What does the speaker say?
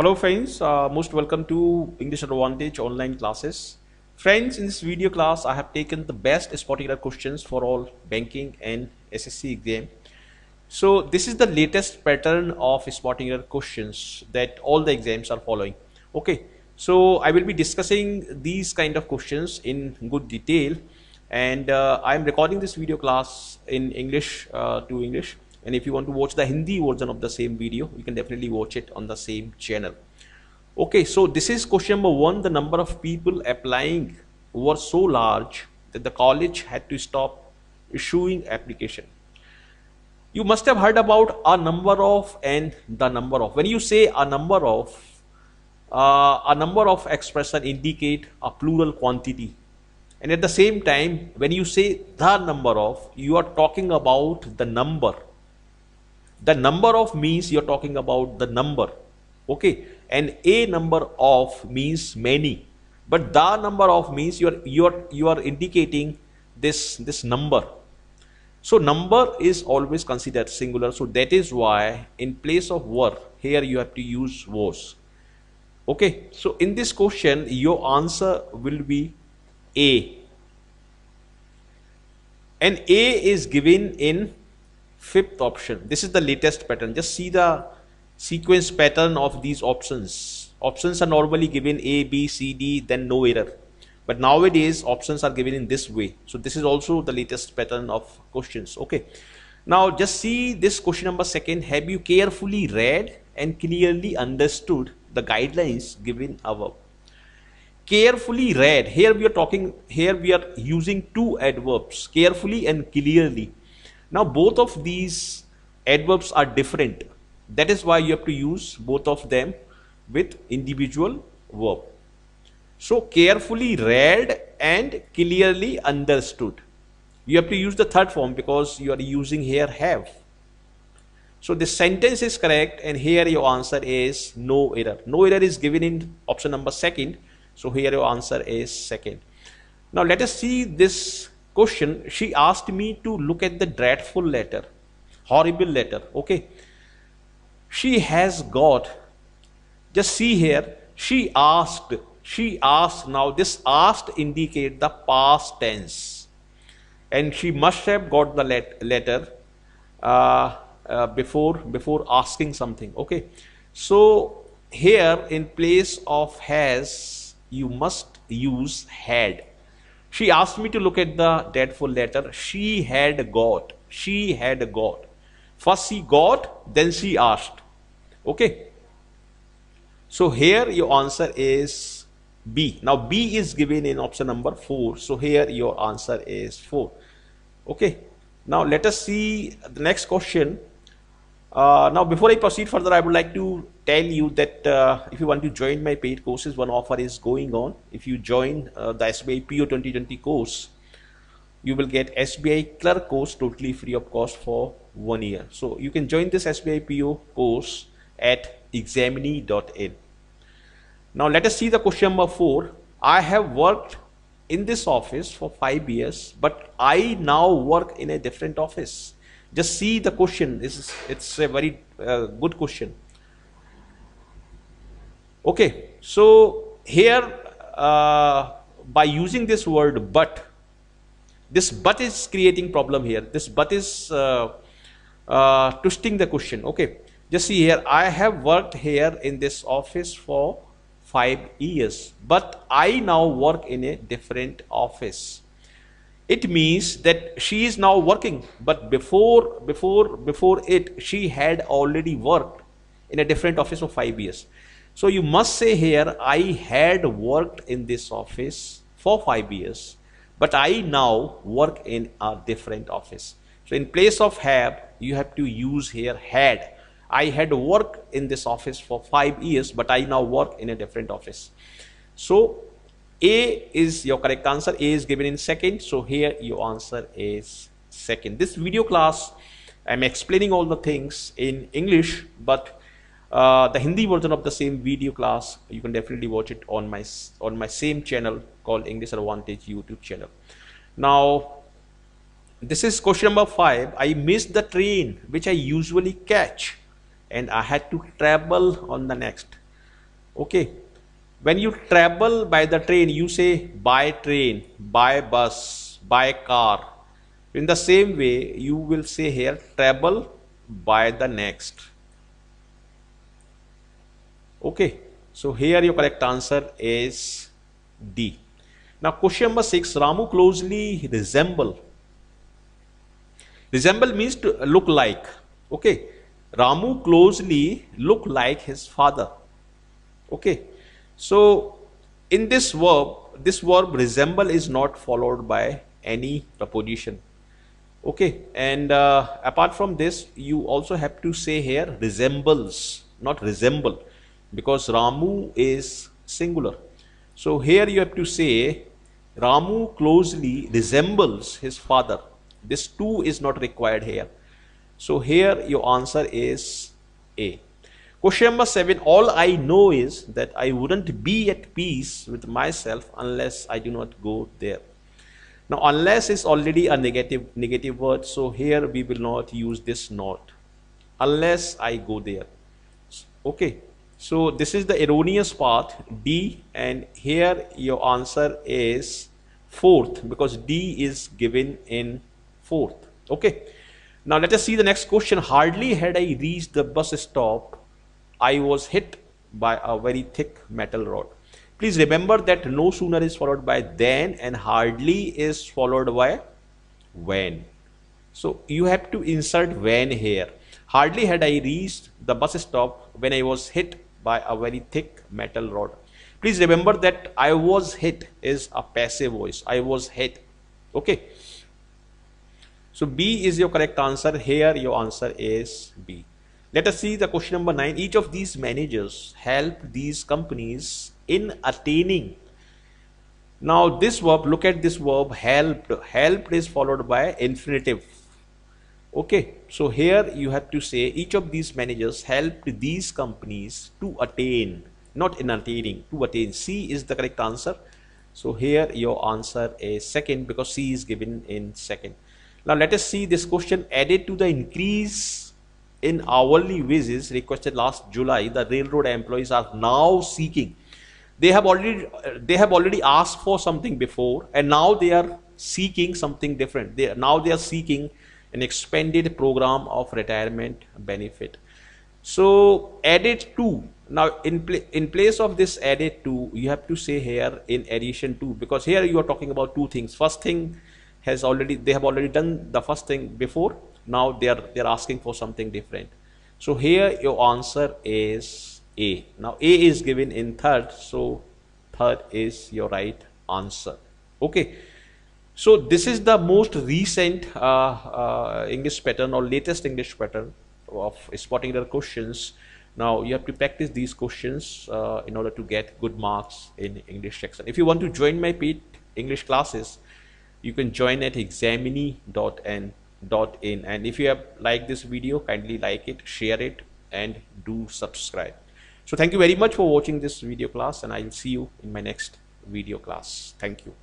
Hello friends, uh, most welcome to English Advantage online classes. Friends, in this video class I have taken the best spotting questions for all banking and SSC exam. So this is the latest pattern of particular questions that all the exams are following. Okay, so I will be discussing these kind of questions in good detail and uh, I am recording this video class in English uh, to English and if you want to watch the Hindi version of the same video you can definitely watch it on the same channel okay so this is question number one the number of people applying were so large that the college had to stop issuing application you must have heard about a number of and the number of when you say a number of uh, a number of expression indicate a plural quantity and at the same time when you say the number of you are talking about the number the number of means you're talking about the number. Okay. And a number of means many. But the number of means you're you're you are indicating this this number. So number is always considered singular. So that is why in place of were, here you have to use was. Okay. So in this question, your answer will be A. And A is given in Fifth option. This is the latest pattern. Just see the sequence pattern of these options. Options are normally given A, B, C, D, then no error. But nowadays options are given in this way. So this is also the latest pattern of questions. Okay. Now just see this question number second. Have you carefully read and clearly understood the guidelines given above? Carefully read. Here we are talking, here we are using two adverbs, carefully and clearly now both of these adverbs are different. That is why you have to use both of them with individual verb. So carefully read and clearly understood. You have to use the third form because you are using here have. So the sentence is correct and here your answer is no error. No error is given in option number second. So here your answer is second. Now let us see this question, she asked me to look at the dreadful letter, horrible letter. Okay. She has got, just see here, she asked, she asked. Now, this asked indicate the past tense. And she must have got the let, letter uh, uh, before, before asking something. Okay. So, here in place of has, you must use had she asked me to look at the deadful letter. She had got. She had got. First she got, then she asked. Okay. So here your answer is B. Now B is given in option number 4. So here your answer is 4. Okay. Now let us see the next question. Uh, now, before I proceed further, I would like to tell you that uh, if you want to join my paid courses, one offer is going on. If you join uh, the SBI PO 2020 course, you will get SBI clerk course totally free of cost for one year. So you can join this SBI PO course at examine.in. Now let us see the question number four. I have worked in this office for five years, but I now work in a different office. Just see the question. It's, it's a very uh, good question. Okay, so here uh, by using this word but, this but is creating problem here. This but is uh, uh, twisting the question. Okay, just see here. I have worked here in this office for five years, but I now work in a different office it means that she is now working but before before before it she had already worked in a different office for 5 years so you must say here i had worked in this office for 5 years but i now work in a different office so in place of have you have to use here had i had worked in this office for 5 years but i now work in a different office so a is your correct answer. A is given in second. So here your answer is second. This video class, I'm explaining all the things in English, but uh, the Hindi version of the same video class, you can definitely watch it on my on my same channel called English Advantage YouTube channel. Now, this is question number five. I missed the train which I usually catch, and I had to travel on the next. Okay, when you travel by the train you say by train by bus by car in the same way you will say here travel by the next okay so here your correct answer is d now question number 6 ramu closely resemble resemble means to look like okay ramu closely look like his father okay so in this verb, this verb resemble is not followed by any preposition. Okay, and uh, apart from this, you also have to say here resembles, not resemble, because Ramu is singular. So here you have to say Ramu closely resembles his father. This too is not required here. So here your answer is A. Question number seven All I know is that I wouldn't be at peace with myself unless I do not go there. Now, unless is already a negative, negative word, so here we will not use this not. Unless I go there. Okay, so this is the erroneous part D, and here your answer is fourth because D is given in fourth. Okay, now let us see the next question. Hardly had I reached the bus stop I was hit by a very thick metal rod. Please remember that no sooner is followed by than and hardly is followed by when. So you have to insert when here. Hardly had I reached the bus stop when I was hit by a very thick metal rod. Please remember that I was hit is a passive voice. I was hit. Okay. So B is your correct answer. Here your answer is B. Let us see the question number nine. Each of these managers help these companies in attaining. Now, this verb, look at this verb helped. Helped is followed by infinitive. Okay, so here you have to say each of these managers helped these companies to attain, not in attaining, to attain. C is the correct answer. So here your answer is second because C is given in second. Now let us see this question added to the increase in hourly wages requested last July, the railroad employees are now seeking. They have already they have already asked for something before, and now they are seeking something different. They now they are seeking an expanded program of retirement benefit. So added to now in pl in place of this added to, you have to say here in addition to because here you are talking about two things. First thing has already they have already done the first thing before now they are they are asking for something different so here your answer is a now a is given in third so third is your right answer okay so this is the most recent uh, uh, english pattern or latest english pattern of spotting the questions now you have to practice these questions uh, in order to get good marks in english section if you want to join my paid english classes you can join at examine.n dot in and if you have liked this video kindly like it share it and do subscribe so thank you very much for watching this video class and i will see you in my next video class thank you